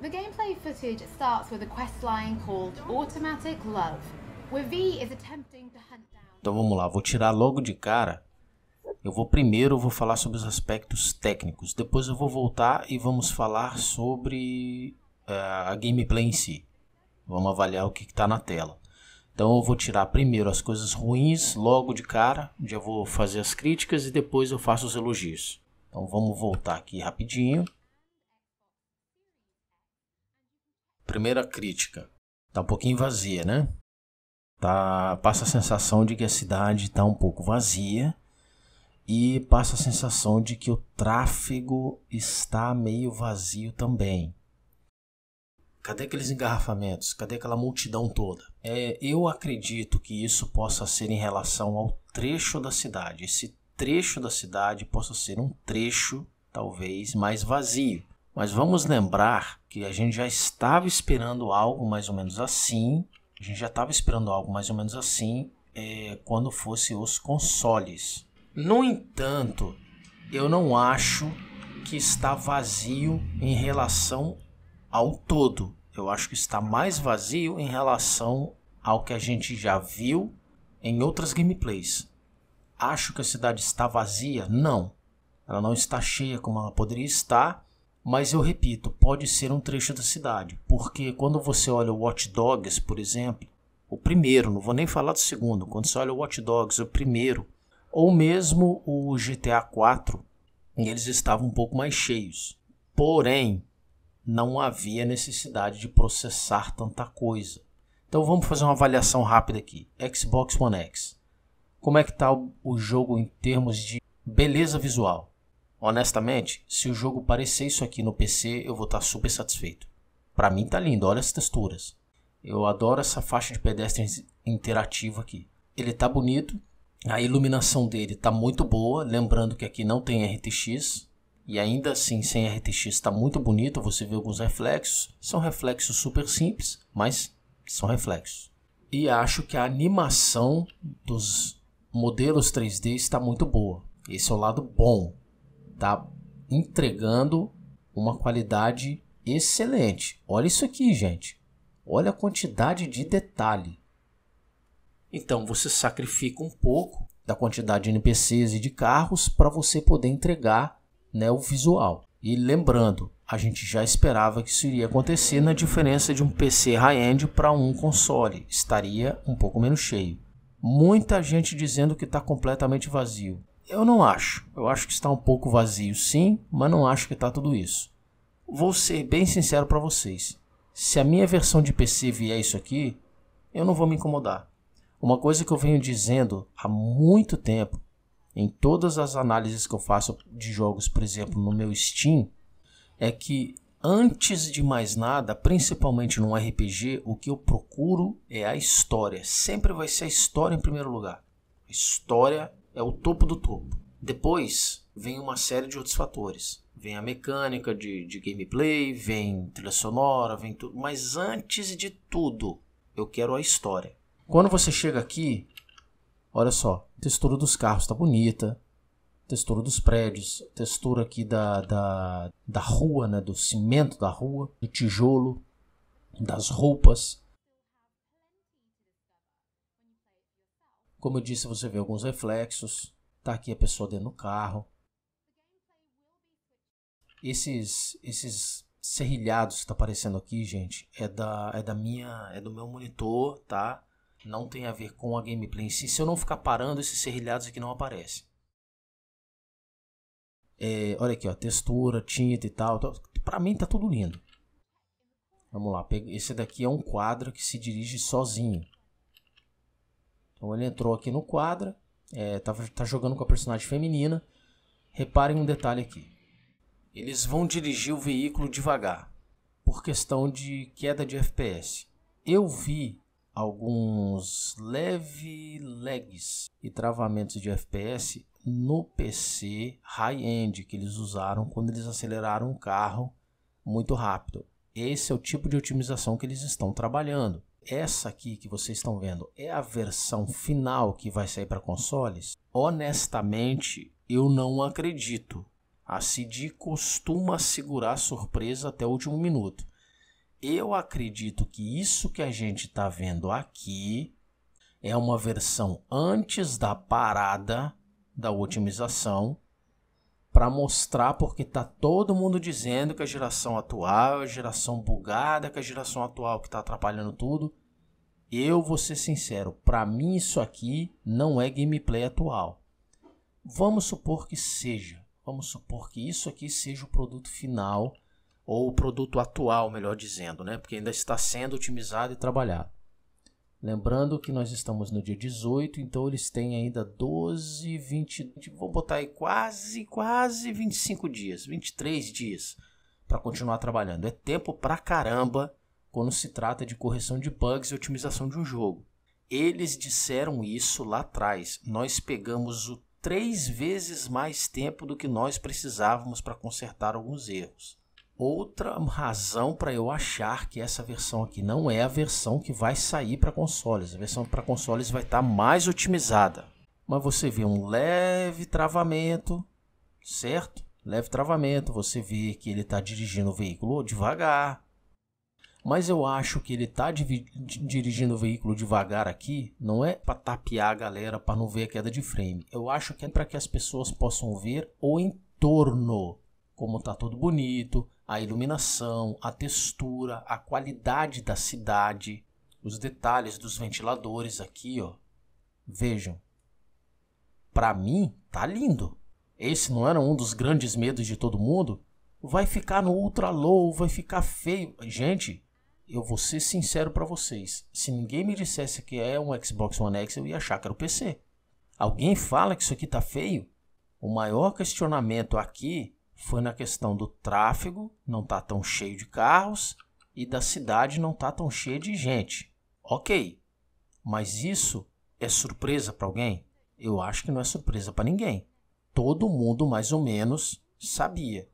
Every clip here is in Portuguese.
The gameplay footage starts with a quest line called Automatic Love, where V is attempting to hunt down. Então vamos lá, vou tirar logo de cara. Eu vou primeiro eu vou falar sobre os aspectos técnicos, depois eu vou voltar e vamos falar sobre uh, a gameplay em si. Vamos avaliar o que está na tela. Então eu vou tirar primeiro as coisas ruins, logo de cara, já vou fazer as críticas e depois eu faço os elogios. Então vamos voltar aqui rapidinho. Primeira crítica. Tá um pouquinho vazia, né? Tá, passa a sensação de que a cidade tá um pouco vazia e passa a sensação de que o tráfego está meio vazio também. Cadê aqueles engarrafamentos? Cadê aquela multidão toda? É, eu acredito que isso possa ser em relação ao trecho da cidade. Esse trecho da cidade possa ser um trecho, talvez, mais vazio. Mas vamos lembrar que a gente já estava esperando algo mais ou menos assim. A gente já estava esperando algo mais ou menos assim é, quando fosse os consoles. No entanto, eu não acho que está vazio em relação ao todo. Eu acho que está mais vazio em relação ao que a gente já viu em outras gameplays. Acho que a cidade está vazia? Não. Ela não está cheia como ela poderia estar, mas eu repito, pode ser um trecho da cidade, porque quando você olha o Watch Dogs, por exemplo, o primeiro, não vou nem falar do segundo, quando você olha o Watch Dogs, o primeiro, ou mesmo o GTA 4, eles estavam um pouco mais cheios. Porém, não havia necessidade de processar tanta coisa. Então vamos fazer uma avaliação rápida aqui. Xbox One X. Como é que está o jogo em termos de beleza visual? Honestamente, se o jogo parecer isso aqui no PC, eu vou estar tá super satisfeito. Para mim tá lindo, olha as texturas. Eu adoro essa faixa de pedestres interativa aqui. Ele tá bonito, a iluminação dele tá muito boa, lembrando que aqui não tem RTX. E ainda assim, sem RTX está muito bonito, você vê alguns reflexos. São reflexos super simples, mas são reflexos. E acho que a animação dos modelos 3D está muito boa. Esse é o lado bom tá entregando uma qualidade excelente. Olha isso aqui, gente. Olha a quantidade de detalhe. Então você sacrifica um pouco da quantidade de NPCs e de carros para você poder entregar né, o visual. E lembrando, a gente já esperava que isso iria acontecer na diferença de um PC high-end para um console, estaria um pouco menos cheio. Muita gente dizendo que está completamente vazio. Eu não acho. Eu acho que está um pouco vazio, sim, mas não acho que está tudo isso. Vou ser bem sincero para vocês. Se a minha versão de PC vier isso aqui, eu não vou me incomodar. Uma coisa que eu venho dizendo há muito tempo, em todas as análises que eu faço de jogos, por exemplo, no meu Steam, é que antes de mais nada, principalmente num RPG, o que eu procuro é a história. Sempre vai ser a história em primeiro lugar. A história é o topo do topo. Depois vem uma série de outros fatores. Vem a mecânica de, de gameplay, vem trilha sonora, vem tudo. Mas antes de tudo, eu quero a história. Quando você chega aqui, olha só, textura dos carros tá bonita, textura dos prédios, textura aqui da, da, da rua, né, do cimento da rua, do tijolo, das roupas. Como eu disse, você vê alguns reflexos. Tá aqui a pessoa dentro do carro. Esses esses serrilhados que está aparecendo aqui, gente, é da é da minha, é do meu monitor, tá? Não tem a ver com a gameplay em si. Se eu não ficar parando, esses serrilhados aqui não aparecem. É, olha aqui, ó, textura, tinta e tal, tal. Então, pra mim tá tudo lindo. Vamos lá, esse daqui é um quadro que se dirige sozinho. Então ele entrou aqui no quadra, é, tá, tá jogando com a personagem feminina. Reparem um detalhe aqui. Eles vão dirigir o veículo devagar, por questão de queda de FPS. Eu vi alguns leve lags e travamentos de FPS no PC high-end que eles usaram quando eles aceleraram o carro muito rápido. Esse é o tipo de otimização que eles estão trabalhando essa aqui que vocês estão vendo é a versão final que vai sair para consoles? Honestamente, eu não acredito. A CD costuma segurar a surpresa até o último minuto. Eu acredito que isso que a gente está vendo aqui é uma versão antes da parada da otimização para mostrar porque tá todo mundo dizendo que a geração atual é a geração bugada, que a geração atual que tá atrapalhando tudo. Eu vou ser sincero, para mim isso aqui não é gameplay atual. Vamos supor que seja. Vamos supor que isso aqui seja o produto final ou o produto atual, melhor dizendo, né? Porque ainda está sendo otimizado e trabalhado. Lembrando que nós estamos no dia 18, então eles têm ainda 12, 20, vou botar aí quase, quase 25 dias, 23 dias para continuar trabalhando. É tempo pra caramba quando se trata de correção de bugs e otimização de um jogo. Eles disseram isso lá atrás. Nós pegamos o três vezes mais tempo do que nós precisávamos para consertar alguns erros outra razão para eu achar que essa versão aqui não é a versão que vai sair para consoles. A versão para consoles vai estar tá mais otimizada. Mas você vê um leve travamento, certo? Leve travamento, você vê que ele está dirigindo o veículo devagar. Mas eu acho que ele está dirigindo o veículo devagar aqui, não é para tapear a galera para não ver a queda de frame. Eu acho que é para que as pessoas possam ver o entorno, como está tudo bonito, a iluminação, a textura, a qualidade da cidade, os detalhes dos ventiladores aqui, ó. Vejam. Para mim, tá lindo. Esse não era um dos grandes medos de todo mundo? Vai ficar no ultra low, vai ficar feio. Gente, eu vou ser sincero para vocês. Se ninguém me dissesse que é um Xbox One X, eu ia achar que era o PC. Alguém fala que isso aqui tá feio? O maior questionamento aqui foi na questão do tráfego, não tá tão cheio de carros e da cidade não tá tão cheia de gente. OK. Mas isso é surpresa para alguém? Eu acho que não é surpresa para ninguém. Todo mundo mais ou menos sabia.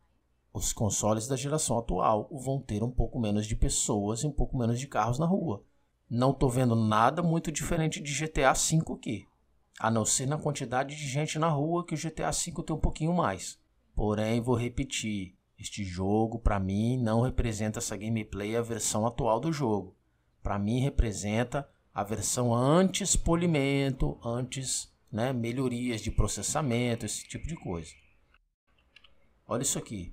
Os consoles da geração atual vão ter um pouco menos de pessoas e um pouco menos de carros na rua. Não tô vendo nada muito diferente de GTA V aqui, a não ser na quantidade de gente na rua que o GTA V tem um pouquinho mais. Porém, vou repetir, este jogo para mim não representa essa gameplay a versão atual do jogo. Para mim representa a versão antes polimento, antes né, melhorias de processamento, esse tipo de coisa. Olha isso aqui.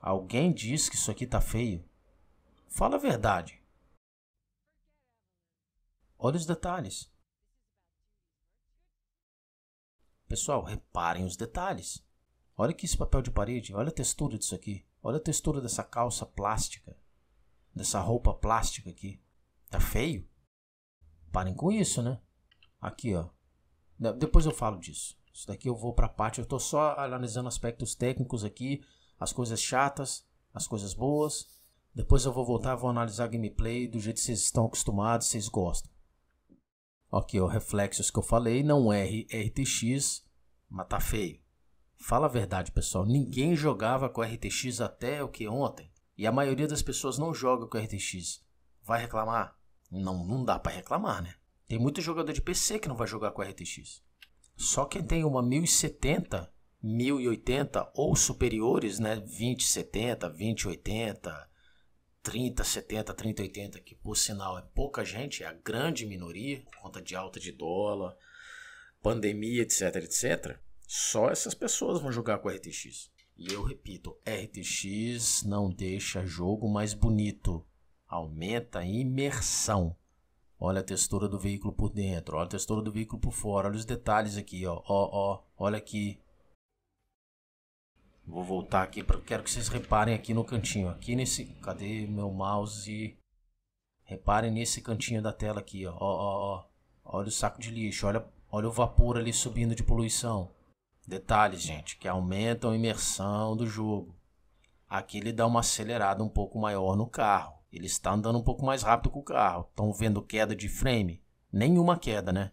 Alguém diz que isso aqui tá feio? Fala a verdade. Olha os detalhes. Pessoal, reparem os detalhes. Olha que esse papel de parede, olha a textura disso aqui. Olha a textura dessa calça plástica, dessa roupa plástica aqui. Tá feio? Parem com isso, né? Aqui, ó. Depois eu falo disso. Isso daqui eu vou para a parte, eu estou só analisando aspectos técnicos aqui, as coisas chatas, as coisas boas. Depois eu vou voltar, vou analisar gameplay do jeito que vocês estão acostumados, vocês gostam. Aqui ó, reflexos que eu falei, não é RTX, mas tá feio. Fala a verdade, pessoal. Ninguém jogava com RTX até o que ontem. E a maioria das pessoas não joga com RTX. Vai reclamar? Não, não dá para reclamar, né? Tem muito jogador de PC que não vai jogar com RTX. Só quem tem uma 1070, 1080 ou superiores, né, 2070, 2080, 3070, 3080, que por sinal é pouca gente, é a grande minoria por conta de alta de dólar, pandemia, etc, etc. Só essas pessoas vão jogar com RTX. E eu repito, RTX não deixa jogo mais bonito, aumenta a imersão. Olha a textura do veículo por dentro, olha a textura do veículo por fora, olha os detalhes aqui, ó, ó, ó, olha aqui. Vou voltar aqui, pra, quero que vocês reparem aqui no cantinho, aqui nesse, cadê meu mouse? Reparem nesse cantinho da tela aqui, ó, ó, ó. olha o saco de lixo, olha, olha o vapor ali subindo de poluição. Detalhes, gente, que aumentam a imersão do jogo. Aqui ele dá uma acelerada um pouco maior no carro. Ele está andando um pouco mais rápido que o carro. Estão vendo queda de frame? Nenhuma queda, né?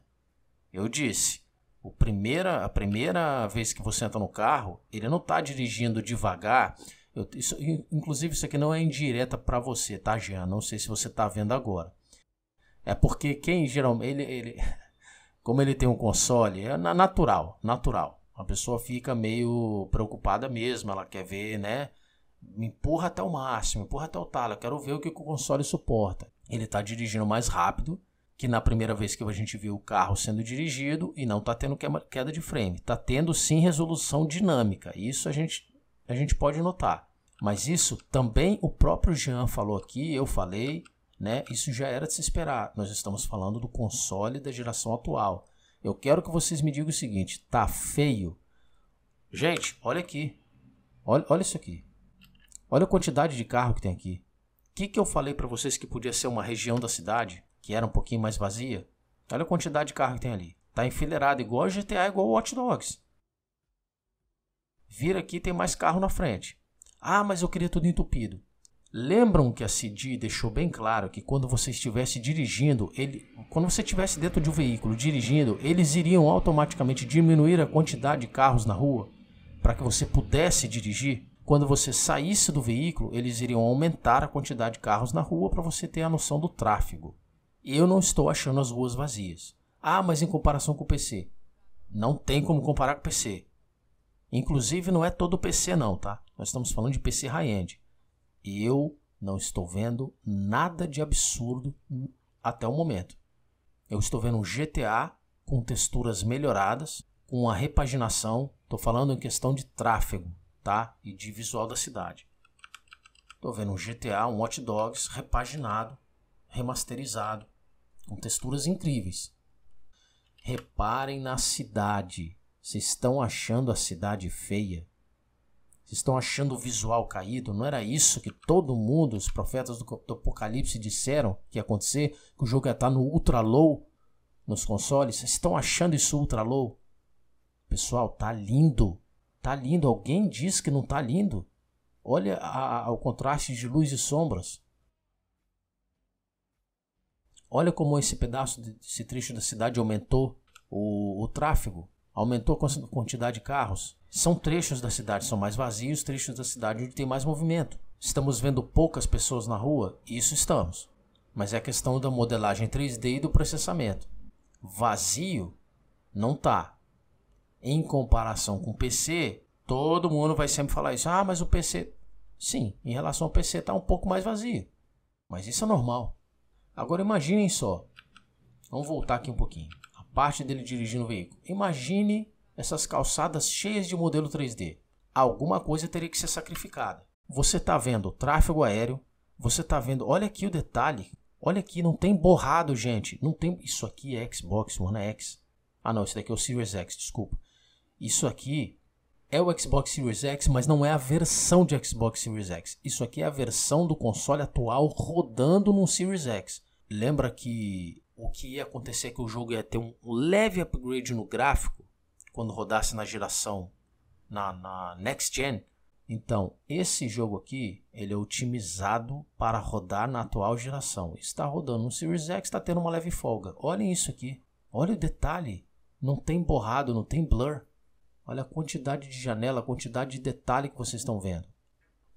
Eu disse, o primeira, a primeira vez que você entra no carro, ele não está dirigindo devagar. Eu, isso, inclusive, isso aqui não é indireta para você, tá, Jean? Não sei se você está vendo agora. É porque quem geralmente. Ele, ele, como ele tem um console, é natural, natural. A pessoa fica meio preocupada mesmo, ela quer ver, né? Me empurra até o máximo, empurra até o talo, eu quero ver o que o console suporta. Ele está dirigindo mais rápido que na primeira vez que a gente viu o carro sendo dirigido e não está tendo queda de frame. Está tendo sim resolução dinâmica, isso a gente, a gente pode notar. Mas isso também o próprio Jean falou aqui, eu falei, né? Isso já era de se esperar. Nós estamos falando do console da geração atual. Eu quero que vocês me digam o seguinte: tá feio. Gente, olha aqui. Olha, olha isso aqui. Olha a quantidade de carro que tem aqui. O que, que eu falei para vocês que podia ser uma região da cidade que era um pouquinho mais vazia? Olha a quantidade de carro que tem ali. Tá enfileirado igual a GTA, igual o Watch Dogs. Vira aqui tem mais carro na frente. Ah, mas eu queria tudo entupido. Lembram que a CD deixou bem claro que quando você estivesse dirigindo, ele, quando você estivesse dentro de um veículo dirigindo, eles iriam automaticamente diminuir a quantidade de carros na rua para que você pudesse dirigir. Quando você saísse do veículo, eles iriam aumentar a quantidade de carros na rua para você ter a noção do tráfego. Eu não estou achando as ruas vazias. Ah, mas em comparação com o PC. Não tem como comparar com o PC. Inclusive, não é todo PC, não, tá? Nós estamos falando de PC high-end. E eu não estou vendo nada de absurdo até o momento. Eu estou vendo um GTA com texturas melhoradas, com uma repaginação. Estou falando em questão de tráfego, tá? E de visual da cidade. Estou vendo um GTA, um Hot Dogs repaginado, remasterizado, com texturas incríveis. Reparem na cidade. Vocês estão achando a cidade feia? Vocês estão achando o visual caído? Não era isso que todo mundo, os profetas do, do Apocalipse disseram que ia acontecer? Que o jogo ia estar tá no ultra low nos consoles? Vocês estão achando isso ultra low? Pessoal, tá lindo. Tá lindo. Alguém diz que não tá lindo. Olha a, a, o contraste de luz e sombras. Olha como esse pedaço, esse trecho da cidade aumentou o, o tráfego aumentou a quantidade de carros. São trechos da cidade são mais vazios, trechos da cidade onde tem mais movimento. Estamos vendo poucas pessoas na rua, isso estamos. Mas é a questão da modelagem 3D e do processamento. Vazio não tá. Em comparação com o PC, todo mundo vai sempre falar isso. Ah, mas o PC Sim, em relação ao PC está um pouco mais vazio, mas isso é normal. Agora imaginem só. Vamos voltar aqui um pouquinho parte dele dirigindo o veículo. Imagine essas calçadas cheias de modelo 3D. Alguma coisa teria que ser sacrificada. Você está vendo o tráfego aéreo, você está vendo, olha aqui o detalhe, olha aqui, não tem borrado, gente, não tem, isso aqui é Xbox One X. Ah não, esse daqui é o Series X, desculpa. Isso aqui é o Xbox Series X, mas não é a versão de Xbox Series X. Isso aqui é a versão do console atual rodando no Series X. Lembra que o que ia acontecer é que o jogo ia ter um leve upgrade no gráfico quando rodasse na geração na, na next gen. Então, esse jogo aqui, ele é otimizado para rodar na atual geração. Está rodando no Series X, está tendo uma leve folga. Olhem isso aqui. Olha o detalhe. Não tem borrado, não tem blur. Olha a quantidade de janela, a quantidade de detalhe que vocês estão vendo.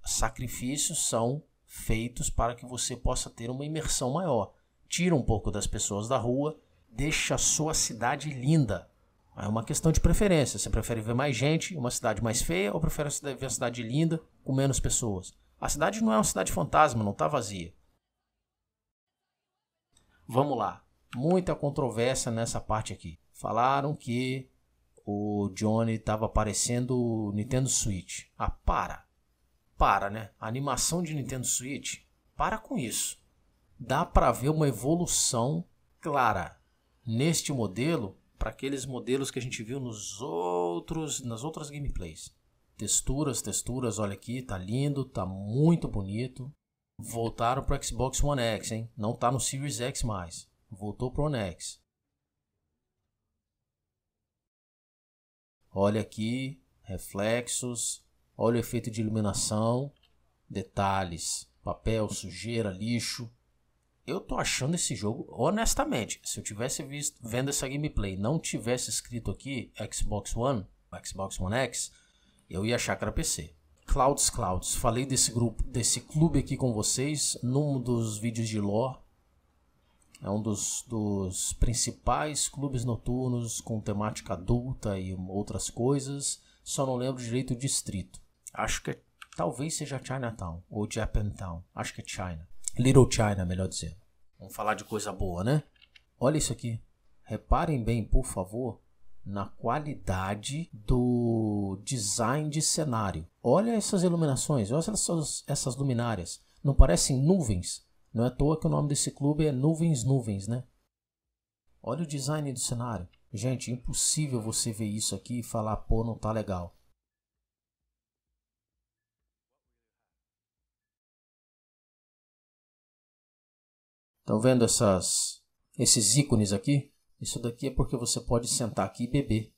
Sacrifícios são feitos para que você possa ter uma imersão maior tira um pouco das pessoas da rua, deixa a sua cidade linda. É uma questão de preferência. Você prefere ver mais gente, uma cidade mais feia, ou prefere ver a cidade linda com menos pessoas? A cidade não é uma cidade fantasma, não está vazia. Vamos lá. Muita controvérsia nessa parte aqui. Falaram que o Johnny estava aparecendo Nintendo Switch. Ah, para. Para, né? A animação de Nintendo Switch. Para com isso dá para ver uma evolução clara neste modelo para aqueles modelos que a gente viu nos outros nas outras gameplays. Texturas, texturas, olha aqui, tá lindo, tá muito bonito. Voltaram para Xbox One X, hein? Não tá no Series X mais. Voltou pro One X. Olha aqui, reflexos, olha o efeito de iluminação, detalhes, papel, sujeira, lixo, eu tô achando esse jogo, honestamente, se eu tivesse visto, vendo essa gameplay, não tivesse escrito aqui Xbox One, Xbox One X, eu ia achar que era PC. Clouds Clouds, falei desse grupo, desse clube aqui com vocês num dos vídeos de lore. É um dos, dos principais clubes noturnos com temática adulta e outras coisas. Só não lembro direito o distrito. Acho que é, talvez seja Chinatown ou Japantown. Acho que é China. Little China, melhor dizendo. Vamos falar de coisa boa, né? Olha isso aqui. Reparem bem, por favor, na qualidade do design de cenário. Olha essas iluminações, olha essas, essas luminárias. Não parecem nuvens? Não é à toa que o nome desse clube é Nuvens Nuvens, né? Olha o design do cenário. Gente, impossível você ver isso aqui e falar, pô, não tá legal. Estão vendo essas, esses ícones aqui? Isso daqui é porque você pode sentar aqui e beber.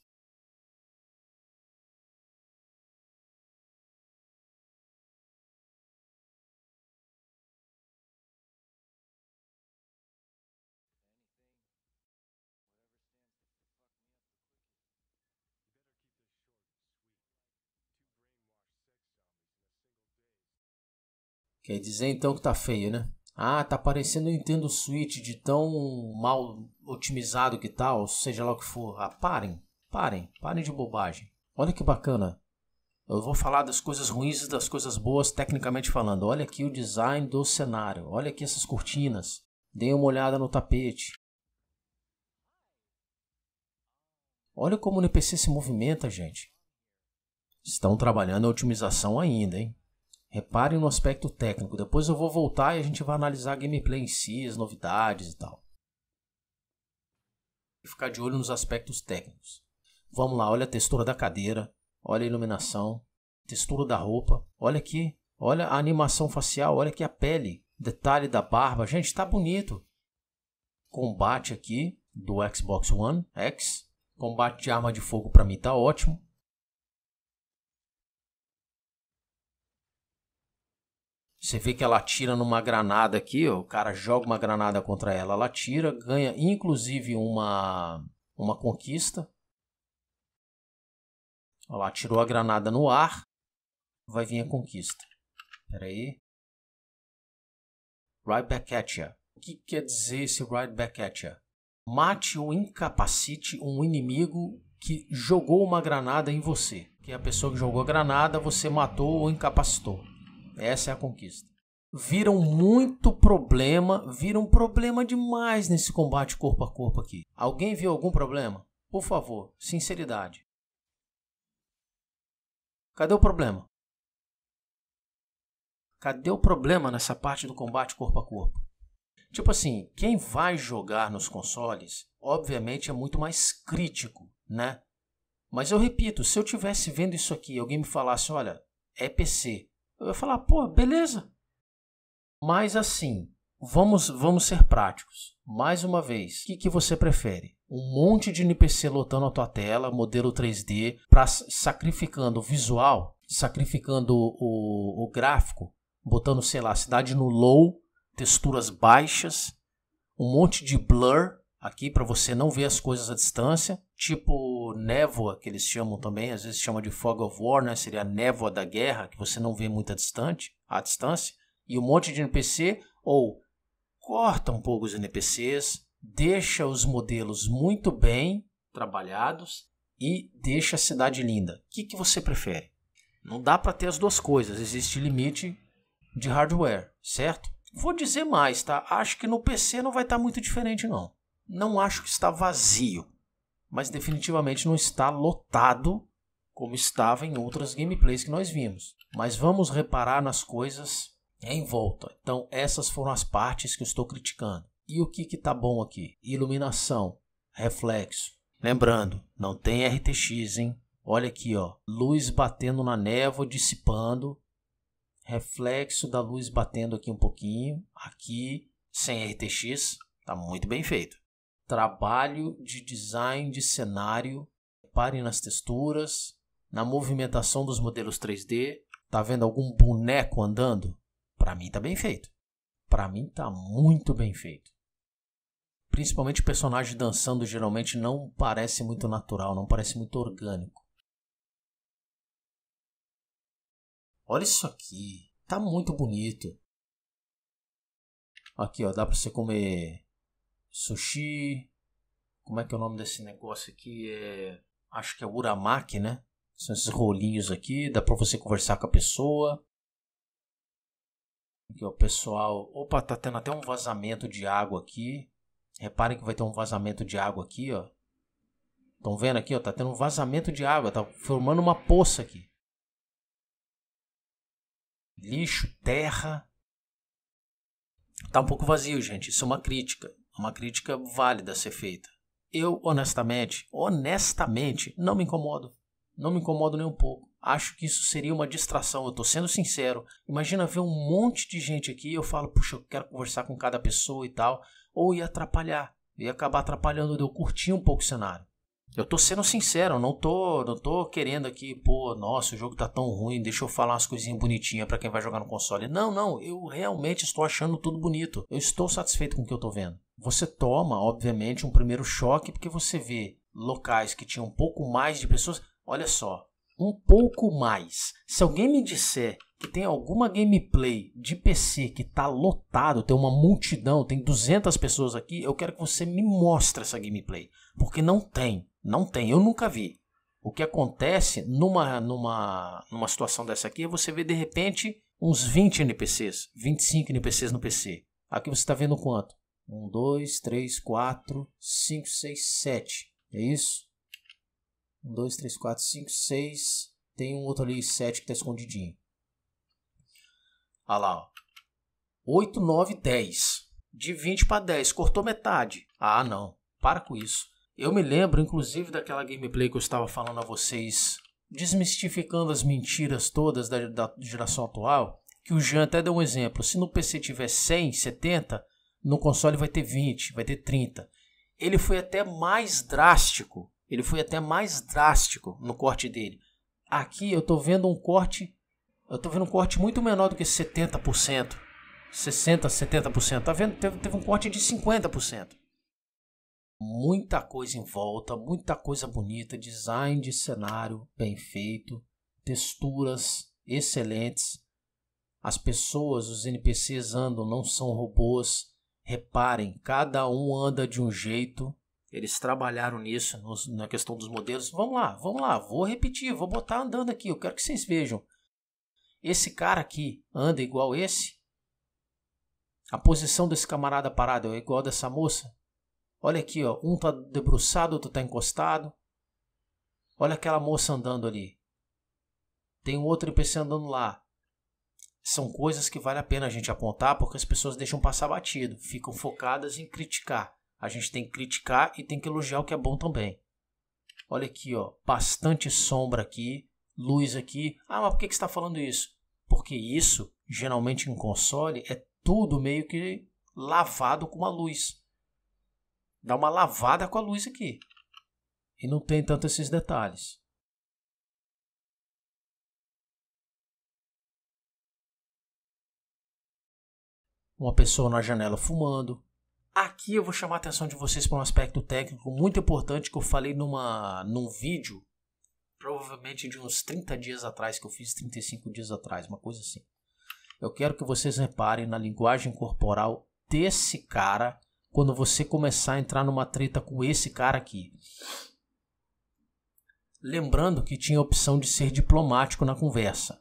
Quer dizer então que tá feio, né? Ah, tá parecendo o Nintendo Switch de tão mal otimizado que tal, tá, seja lá o que for. Ah, parem, parem, parem de bobagem. Olha que bacana. Eu vou falar das coisas ruins e das coisas boas, tecnicamente falando. Olha aqui o design do cenário. Olha aqui essas cortinas. Dêem uma olhada no tapete. Olha como o NPC se movimenta, gente. Estão trabalhando a otimização ainda, hein? Reparem no aspecto técnico. Depois eu vou voltar e a gente vai analisar a gameplay em si, as novidades e tal. E ficar de olho nos aspectos técnicos. Vamos lá, olha a textura da cadeira, olha a iluminação, textura da roupa, olha aqui, olha a animação facial, olha aqui a pele, detalhe da barba. Gente, tá bonito. Combate aqui do Xbox One X. Combate de arma de fogo para mim tá ótimo. Você vê que ela tira numa granada aqui, ó, o cara joga uma granada contra ela, ela tira, ganha inclusive uma, uma conquista. Ela tirou a granada no ar, vai vir a conquista. Peraí, aí. Right back at O que quer dizer esse right back at Mate ou incapacite um inimigo que jogou uma granada em você. Que é a pessoa que jogou a granada, você matou ou incapacitou. Essa é a conquista. Viram muito problema, viram problema demais nesse combate corpo a corpo aqui. Alguém viu algum problema? Por favor, sinceridade. Cadê o problema? Cadê o problema nessa parte do combate corpo a corpo? Tipo assim, quem vai jogar nos consoles, obviamente é muito mais crítico, né? Mas eu repito, se eu tivesse vendo isso aqui e alguém me falasse, olha, é PC, eu ia falar, pô, beleza. Mas assim, vamos, vamos ser práticos. Mais uma vez, o que, que você prefere? Um monte de NPC lotando a tua tela, modelo 3D, pra, sacrificando o visual, sacrificando o, o gráfico, botando, sei lá, a cidade no low, texturas baixas, um monte de blur, aqui para você não ver as coisas à distância, tipo névoa que eles chamam também, às vezes chama de fog of war, né? Seria a névoa da guerra que você não vê muito à à distância, e um monte de NPC ou corta um pouco os NPCs, deixa os modelos muito bem trabalhados e deixa a cidade linda. O que, que você prefere? Não dá para ter as duas coisas, existe limite de hardware, certo? Vou dizer mais, tá? Acho que no PC não vai estar tá muito diferente não não acho que está vazio, mas definitivamente não está lotado como estava em outras gameplays que nós vimos. Mas vamos reparar nas coisas em volta. Então essas foram as partes que eu estou criticando. E o que que tá bom aqui? Iluminação, reflexo. Lembrando, não tem RTX, hein? Olha aqui, ó, luz batendo na névoa, dissipando, reflexo da luz batendo aqui um pouquinho, aqui sem RTX, tá muito bem feito trabalho de design de cenário. pare nas texturas, na movimentação dos modelos 3D. Tá vendo algum boneco andando? Para mim tá bem feito. Para mim tá muito bem feito. Principalmente o personagem dançando geralmente não parece muito natural, não parece muito orgânico. Olha isso aqui, tá muito bonito. Aqui, ó, dá para você comer sushi. Como é que é o nome desse negócio aqui? É, acho que é uramaki, né? São esses rolinhos aqui, dá para você conversar com a pessoa. Aqui, ó, pessoal. Opa, tá tendo até um vazamento de água aqui. Reparem que vai ter um vazamento de água aqui, ó. Estão vendo aqui, ó? Tá tendo um vazamento de água, tá formando uma poça aqui. Lixo, terra. Tá um pouco vazio, gente. Isso é uma crítica. É uma crítica válida a ser feita. Eu, honestamente, honestamente, não me incomodo. Não me incomodo nem um pouco. Acho que isso seria uma distração, eu estou sendo sincero. Imagina ver um monte de gente aqui, e eu falo, puxa, eu quero conversar com cada pessoa e tal, ou ia atrapalhar, ia acabar atrapalhando de eu curtir um pouco o cenário. Eu tô sendo sincero, não tô, não tô querendo aqui, pô, nossa, o jogo tá tão ruim, deixa eu falar umas coisinhas bonitinhas para quem vai jogar no console. Não, não, eu realmente estou achando tudo bonito. Eu estou satisfeito com o que eu tô vendo. Você toma, obviamente, um primeiro choque porque você vê locais que tinham um pouco mais de pessoas. Olha só, um pouco mais. Se alguém me disser que tem alguma gameplay de PC que está lotado, tem uma multidão, tem 200 pessoas aqui, eu quero que você me mostre essa gameplay, porque não tem, não tem, eu nunca vi. O que acontece numa numa numa situação dessa aqui é você ver de repente uns 20 NPCs, 25 NPCs no PC. Aqui você está vendo quanto? 1, 2, 3, 4, 5, 6, 7. É isso? 1, 2, 3, 4, 5, 6. Tem um outro ali, 7 que está escondidinho. Olha lá, ó. 8, 9, 10. De 20 para 10, cortou metade. Ah, não. Para com isso. Eu me lembro, inclusive, daquela gameplay que eu estava falando a vocês, desmistificando as mentiras todas da, da geração atual, que o Jean até deu um exemplo. Se no PC tiver 100, 70, no console vai ter 20, vai ter 30. Ele foi até mais drástico. Ele foi até mais drástico no corte dele. Aqui eu estou vendo um corte, eu tô vendo um corte muito menor do que 70%, 60, 70%. Tá vendo? Teve, teve um corte de 50%. Muita coisa em volta, muita coisa bonita, design de cenário bem feito, texturas excelentes. As pessoas, os NPCs andam, não são robôs Reparem, cada um anda de um jeito. Eles trabalharam nisso, nos, na questão dos modelos. Vamos lá, vamos lá, vou repetir, vou botar andando aqui, eu quero que vocês vejam. Esse cara aqui anda igual esse? A posição desse camarada parado é igual dessa moça? Olha aqui, ó, um tá debruçado, outro tá encostado. Olha aquela moça andando ali. Tem um outro NPC andando lá são coisas que vale a pena a gente apontar porque as pessoas deixam passar batido, ficam focadas em criticar. A gente tem que criticar e tem que elogiar o que é bom também. Olha aqui, ó, bastante sombra aqui, luz aqui. Ah, mas por que, que você está falando isso? Porque isso, geralmente em console, é tudo meio que lavado com uma luz. Dá uma lavada com a luz aqui. E não tem tanto esses detalhes. uma pessoa na janela fumando. Aqui eu vou chamar a atenção de vocês para um aspecto técnico muito importante que eu falei numa, num vídeo, provavelmente de uns 30 dias atrás, que eu fiz 35 dias atrás, uma coisa assim. Eu quero que vocês reparem na linguagem corporal desse cara quando você começar a entrar numa treta com esse cara aqui. Lembrando que tinha a opção de ser diplomático na conversa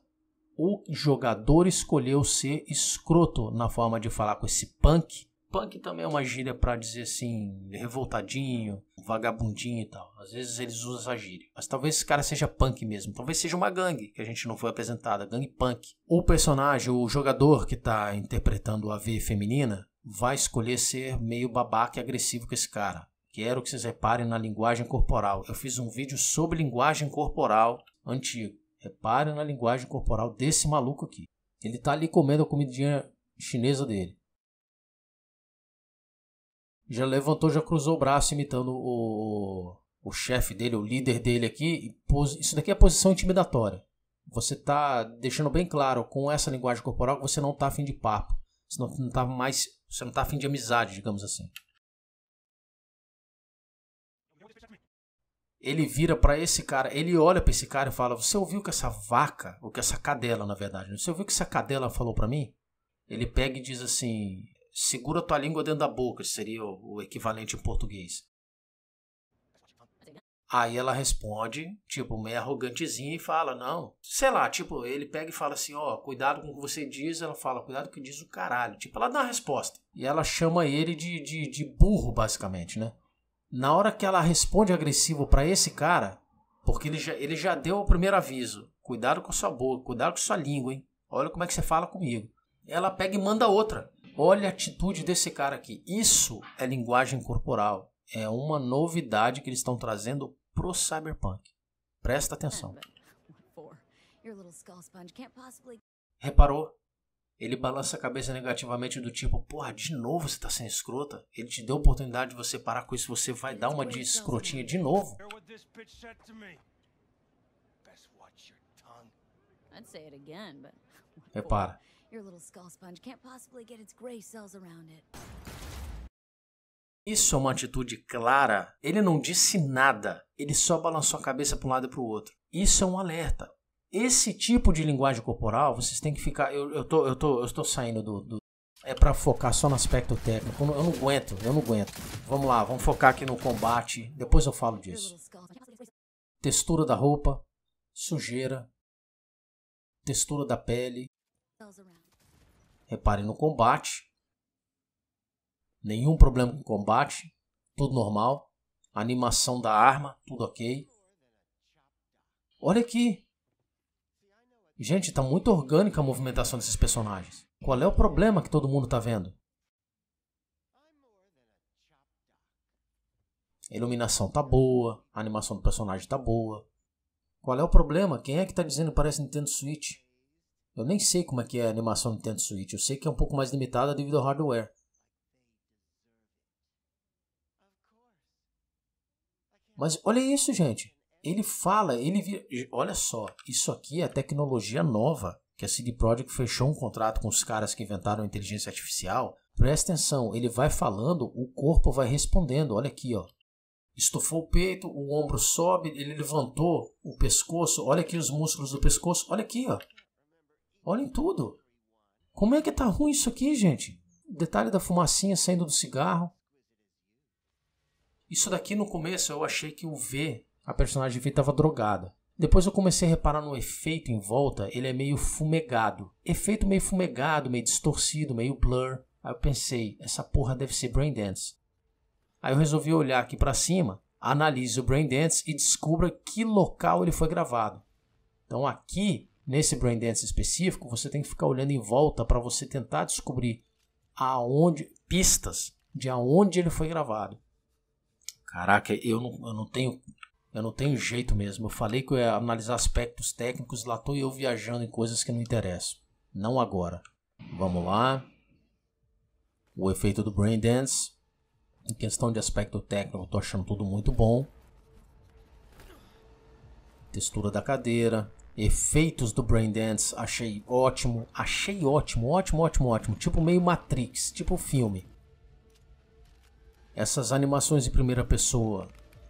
o jogador escolheu ser escroto na forma de falar com esse punk. Punk também é uma gíria para dizer assim, revoltadinho, vagabundinho e tal. Às vezes eles usam essa gíria. Mas talvez esse cara seja punk mesmo. Talvez seja uma gangue que a gente não foi apresentada, gangue punk. O personagem, o jogador que está interpretando a V feminina, vai escolher ser meio babaca e agressivo com esse cara. Quero que vocês reparem na linguagem corporal. Eu fiz um vídeo sobre linguagem corporal antigo. Repare na linguagem corporal desse maluco aqui. Ele está ali comendo a comidinha chinesa dele. Já levantou, já cruzou o braço imitando o, o chefe dele, o líder dele aqui. Isso daqui é posição intimidatória. Você está deixando bem claro com essa linguagem corporal que você não está afim de papo. Você não, está mais. Você não tá afim de amizade, digamos assim. ele vira para esse cara, ele olha para esse cara e fala: Você ouviu que essa vaca, ou que essa cadela, na verdade, né? você ouviu que essa cadela falou para mim? Ele pega e diz assim: Segura tua língua dentro da boca, seria o, o equivalente em português. Aí ela responde, tipo, meio arrogantezinha e fala: Não, sei lá, tipo, ele pega e fala assim: Ó, oh, cuidado com o que você diz. Ela fala: Cuidado com o que diz o caralho. Tipo, ela dá uma resposta. E ela chama ele de, de, de burro, basicamente, né? Na hora que ela responde agressivo para esse cara, porque ele já, ele já deu o primeiro aviso: cuidado com sua boca, cuidado com sua língua, hein? Olha como é que você fala comigo. Ela pega e manda outra. Olha a atitude desse cara aqui. Isso é linguagem corporal. É uma novidade que eles estão trazendo pro Cyberpunk. Presta atenção. Reparou? ele balança a cabeça negativamente do tipo, porra, de novo você tá sendo escrota? Ele te deu a oportunidade de você parar com isso, você vai dar uma de escrotinha né? de novo? Repara. Isso é uma atitude clara. Ele não disse nada. Ele só balançou a cabeça para um lado e para o outro. Isso é um alerta. Esse tipo de linguagem corporal, vocês têm que ficar. Eu, eu, tô, eu, tô, eu tô saindo do. do é para focar só no aspecto técnico. Eu não aguento, eu não aguento. Vamos lá, vamos focar aqui no combate. Depois eu falo disso. Textura da roupa, sujeira, textura da pele. Reparem no combate. Nenhum problema com combate. Tudo normal. Animação da arma, tudo ok. Olha aqui. Gente, tá muito orgânica a movimentação desses personagens. Qual é o problema que todo mundo tá vendo? A iluminação tá boa, a animação do personagem tá boa. Qual é o problema? Quem é que tá dizendo que parece Nintendo Switch? Eu nem sei como é que é a animação do Nintendo Switch, eu sei que é um pouco mais limitada devido ao hardware. Mas olha isso, gente ele fala, ele vira, olha só, isso aqui é tecnologia nova, que a CD Projekt fechou um contrato com os caras que inventaram a inteligência artificial. Presta atenção, ele vai falando, o corpo vai respondendo, olha aqui, ó. Estufou o peito, o ombro sobe, ele levantou o pescoço, olha aqui os músculos do pescoço, olha aqui, ó. Olhem tudo. Como é que tá ruim isso aqui, gente? Detalhe da fumacinha saindo do cigarro. Isso daqui no começo eu achei que o V a personagem V estava drogada. Depois eu comecei a reparar no efeito em volta, ele é meio fumegado. Efeito meio fumegado, meio distorcido, meio blur. Aí eu pensei, essa porra deve ser Braindance. Aí eu resolvi olhar aqui para cima, analise o Braindance e descubra que local ele foi gravado. Então aqui, nesse Braindance específico, você tem que ficar olhando em volta para você tentar descobrir aonde pistas de aonde ele foi gravado. Caraca, eu não, eu não tenho eu não tenho jeito mesmo. Eu falei que eu ia analisar aspectos técnicos, lá estou eu viajando em coisas que não interessam. Não agora. Vamos lá. O efeito do Brain Dance. Em questão de aspecto técnico, eu tô achando tudo muito bom. Textura da cadeira. Efeitos do Brain Dance, achei ótimo. Achei ótimo, ótimo, ótimo, ótimo. Tipo meio Matrix, tipo filme. Essas animações em primeira pessoa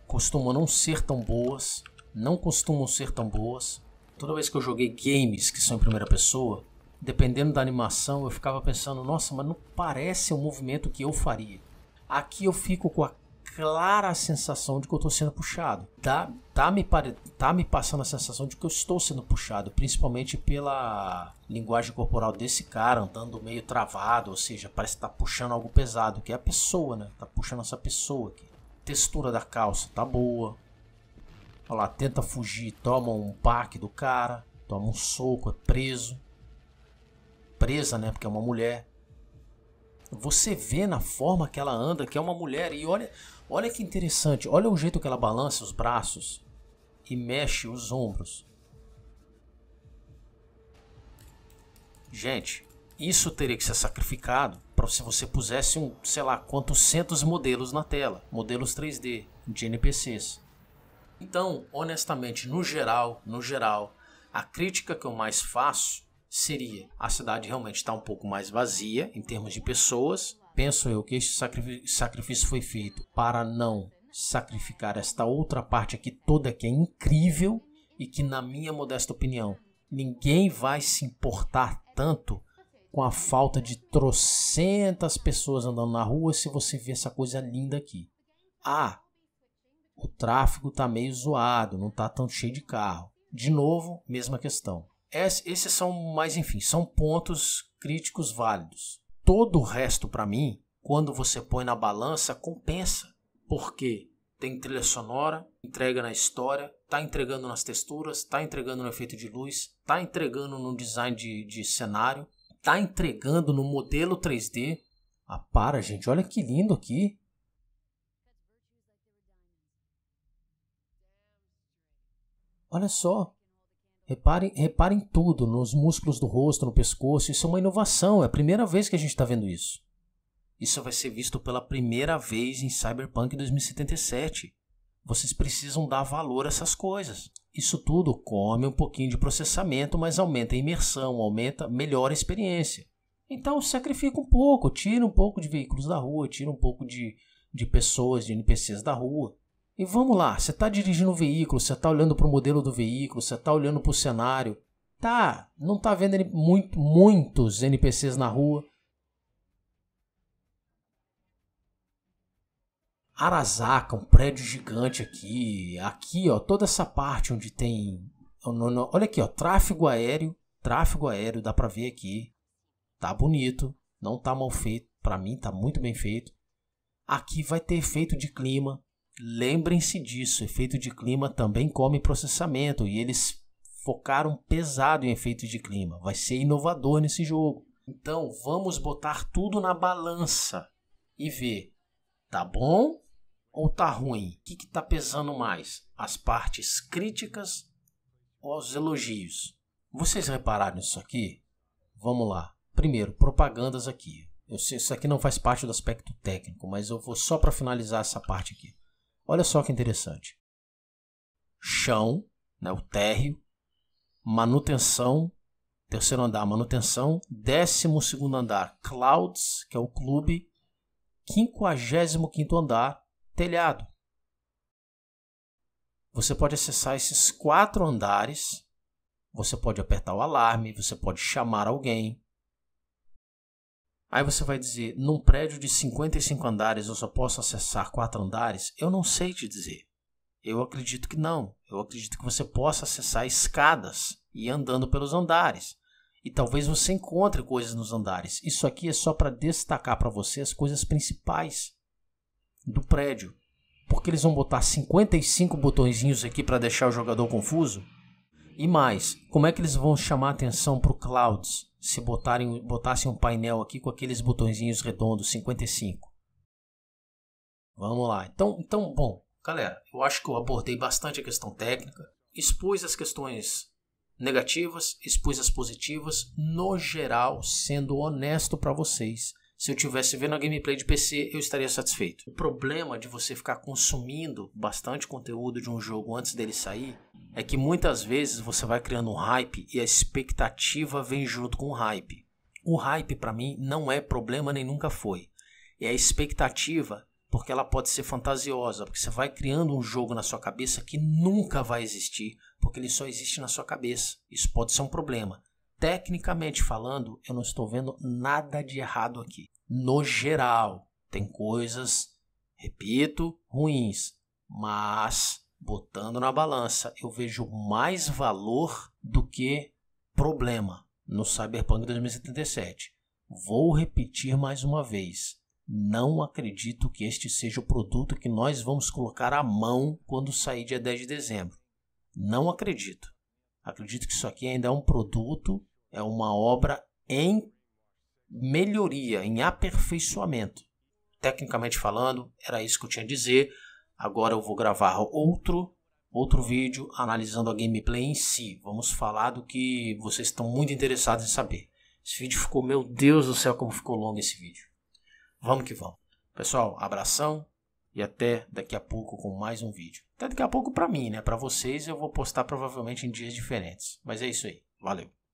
costumam não ser tão boas, não costumam ser tão boas. Toda vez que eu joguei games que são em primeira pessoa, dependendo da animação, eu ficava pensando, nossa, mas não parece o um movimento que eu faria. Aqui eu fico com a clara sensação de que eu estou sendo puxado. Tá, tá, me tá me passando a sensação de que eu estou sendo puxado, principalmente pela linguagem corporal desse cara andando meio travado, ou seja, parece estar está puxando algo pesado, que é a pessoa, né? Está puxando essa pessoa aqui textura da calça tá boa. Olha lá, tenta fugir, toma um baque do cara, toma um soco, é preso. Presa, né? Porque é uma mulher. Você vê na forma que ela anda que é uma mulher. E olha, olha que interessante, olha o jeito que ela balança os braços e mexe os ombros. Gente, isso teria que ser sacrificado para se você pusesse um, sei lá, quantos centos modelos na tela, modelos 3D de NPCs. Então, honestamente, no geral, no geral, a crítica que eu mais faço seria a cidade realmente está um pouco mais vazia em termos de pessoas. Penso eu que este sacrifício foi feito para não sacrificar esta outra parte aqui toda que é incrível e que, na minha modesta opinião, ninguém vai se importar tanto com a falta de trocentas pessoas andando na rua se você vê essa coisa linda aqui. Ah, o tráfego tá meio zoado, não tá tão cheio de carro. De novo, mesma questão. Esses são, mas enfim, são pontos críticos válidos. Todo o resto, para mim, quando você põe na balança, compensa. Porque tem trilha sonora, entrega na história, tá entregando nas texturas, tá entregando no efeito de luz, tá entregando no design de, de cenário, está entregando no modelo 3D. Ah, para, gente, olha que lindo aqui. Olha só. Reparem, reparem tudo, nos músculos do rosto, no pescoço. Isso é uma inovação, é a primeira vez que a gente está vendo isso. Isso vai ser visto pela primeira vez em Cyberpunk 2077. Vocês precisam dar valor a essas coisas. Isso tudo come um pouquinho de processamento, mas aumenta a imersão, aumenta, melhora a experiência. Então sacrifica um pouco, tira um pouco de veículos da rua, tira um pouco de, de pessoas, de NPCs da rua. E vamos lá, você está dirigindo o um veículo, você está olhando para o modelo do veículo, você está olhando para o cenário. Tá, não está vendo muito, muitos NPCs na rua, Arasaka, um prédio gigante aqui, aqui, ó, toda essa parte onde tem, olha aqui, ó, tráfego aéreo, tráfego aéreo, dá para ver aqui, tá bonito, não tá mal feito, para mim tá muito bem feito. Aqui vai ter efeito de clima, lembrem-se disso, efeito de clima também come processamento e eles focaram pesado em efeito de clima, vai ser inovador nesse jogo. Então vamos botar tudo na balança e ver, tá bom ou tá ruim? O que, que tá pesando mais? As partes críticas ou os elogios? Vocês repararam isso aqui? Vamos lá. Primeiro, propagandas aqui. Eu sei, isso aqui não faz parte do aspecto técnico, mas eu vou só para finalizar essa parte aqui. Olha só que interessante. Chão, né, o térreo, manutenção, terceiro andar, manutenção, décimo segundo andar, clouds, que é o clube, quinquagésimo quinto andar, telhado. Você pode acessar esses quatro andares. Você pode apertar o alarme, você pode chamar alguém. Aí você vai dizer: num prédio de 55 andares eu só posso acessar quatro andares? Eu não sei te dizer. Eu acredito que não. Eu acredito que você possa acessar escadas e andando pelos andares. E talvez você encontre coisas nos andares. Isso aqui é só para destacar para você as coisas principais do prédio. Porque eles vão botar 55 botõezinhos aqui para deixar o jogador confuso? E mais, como é que eles vão chamar atenção para o Clouds se botarem, botassem um painel aqui com aqueles botõezinhos redondos 55? Vamos lá. Então, então, bom, galera, eu acho que eu abordei bastante a questão técnica, expus as questões negativas, expus as positivas, no geral, sendo honesto para vocês. Se eu tivesse vendo a gameplay de PC, eu estaria satisfeito. O problema de você ficar consumindo bastante conteúdo de um jogo antes dele sair é que muitas vezes você vai criando um hype e a expectativa vem junto com o hype. O hype para mim não é problema nem nunca foi. É a expectativa porque ela pode ser fantasiosa, porque você vai criando um jogo na sua cabeça que nunca vai existir, porque ele só existe na sua cabeça. Isso pode ser um problema. Tecnicamente falando, eu não estou vendo nada de errado aqui. No geral, tem coisas, repito, ruins, mas botando na balança, eu vejo mais valor do que problema no Cyberpunk 2077. Vou repetir mais uma vez. Não acredito que este seja o produto que nós vamos colocar à mão quando sair dia 10 de dezembro. Não acredito. Acredito que isso aqui ainda é um produto, é uma obra em melhoria, em aperfeiçoamento. Tecnicamente falando, era isso que eu tinha a dizer. Agora eu vou gravar outro outro vídeo analisando a gameplay em si. Vamos falar do que vocês estão muito interessados em saber. Esse vídeo ficou, meu Deus do céu, como ficou longo esse vídeo. Vamos que vamos. Pessoal, abração. E até daqui a pouco com mais um vídeo. Até daqui a pouco para mim, né? Para vocês eu vou postar provavelmente em dias diferentes. Mas é isso aí. Valeu.